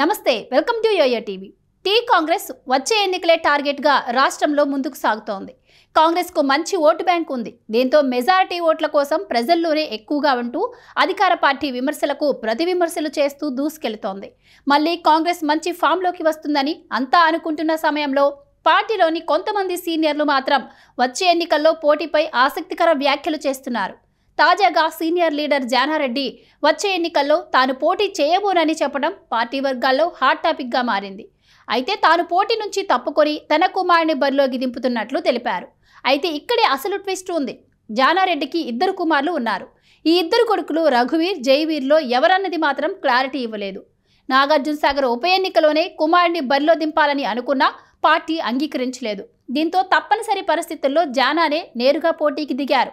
నమస్తే welcome to YoYo TV T Congress వచ్చే ఎన్నికలే టార్గెట్గా రాష్ట్రంలో ముందుకు సాగుతోంది కాంగ్రెస్కు మంచి ఓటు బ్యాంక్ ఉంది దీంతో మెజారిటీ ఓట్ల కోసం ప్రజల్లోనే ఎక్కువగా ఉంటూ అధికార పార్టీ విమర్శలకు ప్రతి విమర్శలు చేస్తూ దూసుకెళ్తోంది మళ్ళీ కాంగ్రెస్ మంచి ఫామ్లోకి వస్తుందని అంతా అనుకుంటున్న సమయంలో పార్టీలోని కొంతమంది సీనియర్లు మాత్రం వచ్చే ఎన్నికల్లో పోటీపై ఆసక్తికర వ్యాఖ్యలు చేస్తున్నారు తాజాగా సీనియర్ లీడర్ జానారెడ్డి వచ్చే ఎన్నికల్లో తాను పోటీ చేయబోనని చెప్పడం పార్టీ వర్గాల్లో హాట్ టాపిక్గా మారింది అయితే తాను పోటీ నుంచి తప్పుకొని తన కుమారుని బరిలోకి దింపుతున్నట్లు తెలిపారు అయితే ఇక్కడే అసలు ట్విస్ట్ ఉంది జానారెడ్డికి ఇద్దరు కుమారులు ఉన్నారు ఈ ఇద్దరు కొడుకులు రఘువీర్ జైవీర్లో ఎవరన్నది మాత్రం క్లారిటీ ఇవ్వలేదు నాగార్జున సాగర్ ఉప ఎన్నికలోనే కుమారుడిని బరిలో దింపాలని అనుకున్నా పార్టీ అంగీకరించలేదు దీంతో తప్పనిసరి పరిస్థితుల్లో జానానే నేరుగా పోటీకి దిగారు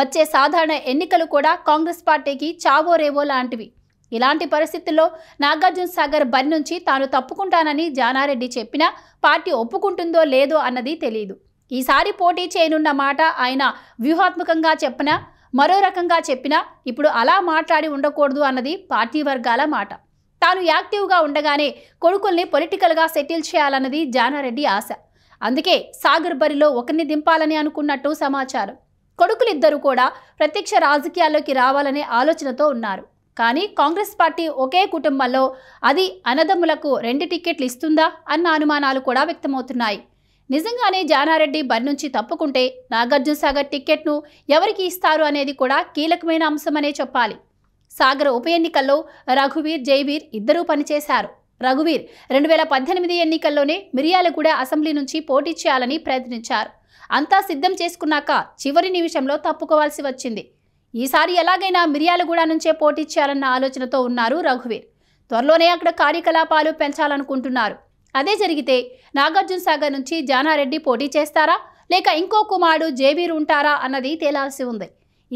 వచ్చే సాధారణ ఎన్నికలు కూడా కాంగ్రెస్ పార్టీకి చావో రేవో లాంటివి ఇలాంటి పరిస్థితుల్లో నాగార్జున సాగర్ బరి నుంచి తాను తప్పుకుంటానని జానారెడ్డి చెప్పినా పార్టీ ఒప్పుకుంటుందో లేదో అన్నది తెలియదు ఈసారి పోటీ చేయనున్న మాట ఆయన వ్యూహాత్మకంగా చెప్పినా మరో రకంగా చెప్పినా ఇప్పుడు అలా మాట్లాడి ఉండకూడదు అన్నది పార్టీ వర్గాల మాట తాను యాక్టివ్గా ఉండగానే కొడుకుల్ని పొలిటికల్గా సెటిల్ చేయాలన్నది జానారెడ్డి ఆశ అందుకే సాగర్ బరిలో ఒకరిని దింపాలని అనుకున్నట్టు సమాచారం కొడుకులిద్దరూ కూడా ప్రత్యక్ష రాజకీయాల్లోకి రావాలనే ఆలోచనతో ఉన్నారు కానీ కాంగ్రెస్ పార్టీ ఒకే కుటుంబంలో అది అనదమ్ములకు రెండు టిక్కెట్లు ఇస్తుందా అన్న అనుమానాలు కూడా వ్యక్తమవుతున్నాయి నిజంగానే జానారెడ్డి బరి నుంచి తప్పుకుంటే నాగార్జున సాగర్ టిక్కెట్ను ఎవరికి ఇస్తారు అనేది కూడా కీలకమైన అంశమనే చెప్పాలి సాగర్ ఉప ఎన్నికల్లో రఘువీర్ జైవీర్ ఇద్దరూ పనిచేశారు రఘువీర్ రెండు వేల పద్దెనిమిది ఎన్నికల్లోనే మిర్యాలగూడ అసెంబ్లీ నుంచి పోటీ చేయాలని ప్రయత్నించారు అంతా సిద్ధం చేసుకున్నాక చివరి నిమిషంలో తప్పుకోవాల్సి వచ్చింది ఈసారి ఎలాగైనా మిర్యాలగూడ నుంచే పోటీ చేయాలన్న ఆలోచనతో ఉన్నారు రఘువీర్ త్వరలోనే అక్కడ కార్యకలాపాలు పెంచాలనుకుంటున్నారు అదే జరిగితే నాగార్జున సాగర్ నుంచి జానారెడ్డి పోటీ చేస్తారా లేక ఇంకో కుమారుడు జేబీర్ ఉంటారా అన్నది తేలాల్సి ఉంది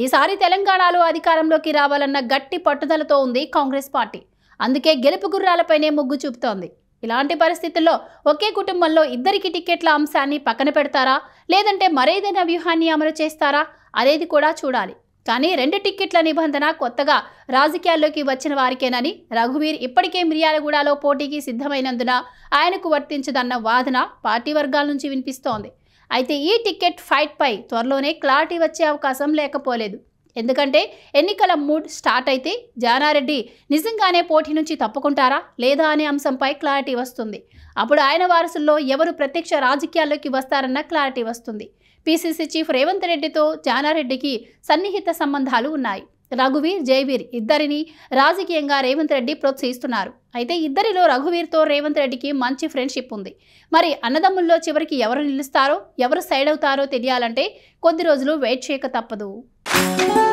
ఈసారి తెలంగాణలో అధికారంలోకి రావాలన్న గట్టి పట్టుదలతో ఉంది కాంగ్రెస్ పార్టీ అందుకే గెలుపు గుర్రాలపైనే మొగ్గు చూపుతోంది ఇలాంటి పరిస్థితుల్లో ఒకే కుటుంబంలో ఇద్దరికి టిక్కెట్ల అంశాన్ని పక్కన పెడతారా లేదంటే మరేదైనా వ్యూహాన్ని అమలు చేస్తారా అనేది కూడా చూడాలి కానీ రెండు టిక్కెట్ల నిబంధన కొత్తగా రాజకీయాల్లోకి వచ్చిన వారికేనని రఘువీర్ ఇప్పటికే మిర్యాలగూడలో పోటీకి సిద్ధమైనందున ఆయనకు వర్తించదన్న వాదన పార్టీ వర్గాల నుంచి వినిపిస్తోంది అయితే ఈ టిక్కెట్ ఫైట్పై త్వరలోనే క్లారిటీ వచ్చే అవకాశం లేకపోలేదు ఎందుకంటే ఎన్నికల మూడ్ స్టార్ట్ అయితే జానారెడ్డి నిజంగానే పోటీ నుంచి తప్పుకుంటారా లేదా అనే అంశంపై క్లారిటీ వస్తుంది అప్పుడు ఆయన వారసుల్లో ఎవరు ప్రత్యక్ష రాజకీయాల్లోకి వస్తారన్న క్లారిటీ వస్తుంది పీసీసీ చీఫ్ రేవంత్ రెడ్డితో జానారెడ్డికి సన్నిహిత సంబంధాలు ఉన్నాయి రఘువీర్ జయవీర్ ఇద్దరిని రాజకీయంగా రేవంత్ రెడ్డి ప్రోత్సహిస్తున్నారు అయితే ఇద్దరిలో రఘువీర్తో రేవంత్ రెడ్డికి మంచి ఫ్రెండ్షిప్ ఉంది మరి అన్నదమ్ముల్లో చివరికి ఎవరు నిలుస్తారో ఎవరు సైడ్ అవుతారో తెలియాలంటే కొద్ది రోజులు వెయిట్ చేయక తప్పదు Thank you.